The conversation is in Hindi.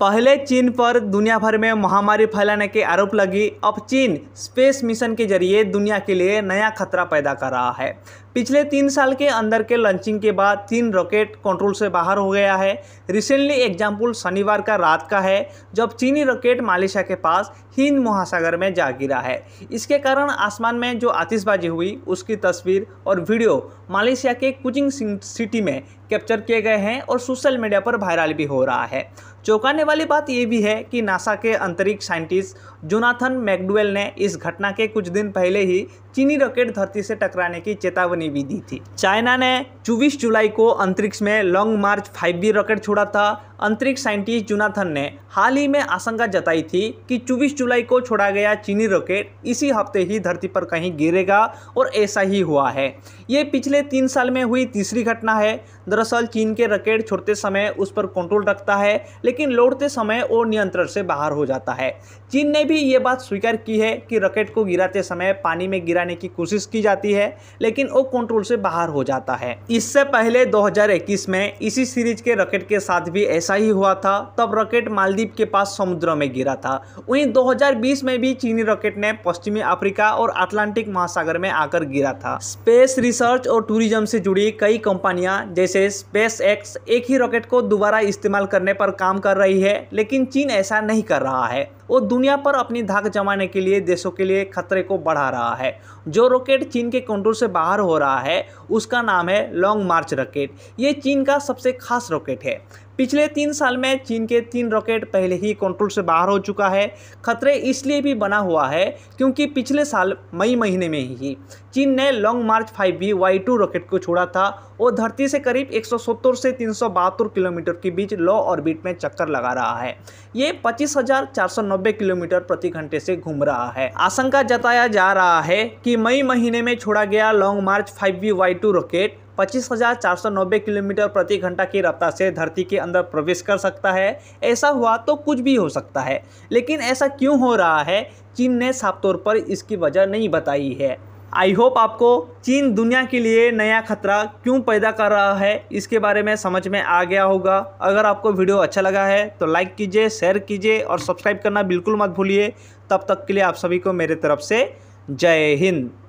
पहले चीन पर दुनिया भर में महामारी फैलाने के आरोप लगी अब चीन स्पेस मिशन के जरिए दुनिया के लिए नया खतरा पैदा कर रहा है पिछले तीन साल के अंदर के लॉन्चिंग के बाद तीन रॉकेट कंट्रोल से बाहर हो गया है रिसेंटली एग्जाम्पल शनिवार का रात का है जब चीनी रॉकेट मालेशिया के पास हिंद महासागर में जा गिरा है इसके कारण आसमान में जो आतिशबाजी हुई उसकी तस्वीर और वीडियो मालेशिया के कुचिंग सिटी में कैप्चर किए गए हैं और सोशल मीडिया पर वायरल भी हो रहा है चौंकाने वाली बात यह भी है कि नासा के अंतरिक्ष साइंटिस्ट जोनाथन मैकडुएल ने इस घटना के कुछ दिन पहले ही चीनी रॉकेट धरती से टकराने की चेतावनी भी दी थी चाइना ने 24 जुलाई को अंतरिक्ष में लॉन्ग मार्च 5B रॉकेट छोड़ा था अंतरिक्ष साइंटिस्ट जुनाथन ने हाल ही में आशंका जताई थी कि 24 जुलाई को छोड़ा गया चीनी रॉकेट इसी हफ्ते ही धरती पर कहीं गिरेगा और ऐसा ही हुआ है ये पिछले तीन साल में हुई तीसरी घटना है दरअसल चीन के रॉकेट छोड़ते समय उस पर कंट्रोल रखता है लेकिन लौटते समय वो नियंत्रण से बाहर हो जाता है चीन ने भी ये बात स्वीकार की है कि रॉकेट को गिराते समय पानी में गिराने की कोशिश की जाती है लेकिन वो कंट्रोल से बाहर हो जाता है इससे पहले 2021 में इसी सीरीज के रॉकेट के साथ भी ऐसा ऐसा ही हुआ था तब रॉकेट मालदीप के पास समुद्र में गिरा था वहीं 2020 में भी चीनी रॉकेट ने पश्चिमी अफ्रीका और अटलांटिक महासागर में आकर गिरा था स्पेस रिसर्च और टूरिज्म से जुड़ी कई कंपनियां जैसे स्पेस एक्स एक ही रॉकेट को दोबारा इस्तेमाल करने पर काम कर रही है लेकिन चीन ऐसा नहीं कर रहा है वो दुनिया पर अपनी धाक जमाने के लिए देशों के लिए खतरे को बढ़ा रहा है जो रॉकेट चीन के कंट्रोल से बाहर हो रहा है उसका नाम है लॉन्ग मार्च रॉकेट ये चीन का सबसे खास रॉकेट है पिछले तीन साल में चीन के तीन रॉकेट पहले ही कंट्रोल से बाहर हो चुका है खतरे इसलिए भी बना हुआ है क्योंकि पिछले साल मई महीने में ही चीन ने Long March five B Y two rocket को छोड़ा था वो धरती से करीब 170 से तीन किलोमीटर के बीच लो ऑर्बिट में चक्कर लगा रहा है ये पच्चीस नब्बे किलोमीटर प्रति घंटे से घूम रहा है आशंका जताया जा रहा है कि मई महीने में छोड़ा गया Long March five B Y two rocket 25,490 kilometre प्रति घंटा की रफ्तार से धरती के अंदर प्रवेश कर सकता है ऐसा हुआ तो कुछ भी हो सकता है लेकिन ऐसा क्यों हो रहा है चीन ने साफ तौर पर इसकी वजह नहीं बताई है आई होप आपको चीन दुनिया के लिए नया खतरा क्यों पैदा कर रहा है इसके बारे में समझ में आ गया होगा अगर आपको वीडियो अच्छा लगा है तो लाइक कीजिए शेयर कीजिए और सब्सक्राइब करना बिल्कुल मत भूलिए तब तक के लिए आप सभी को मेरे तरफ से जय हिंद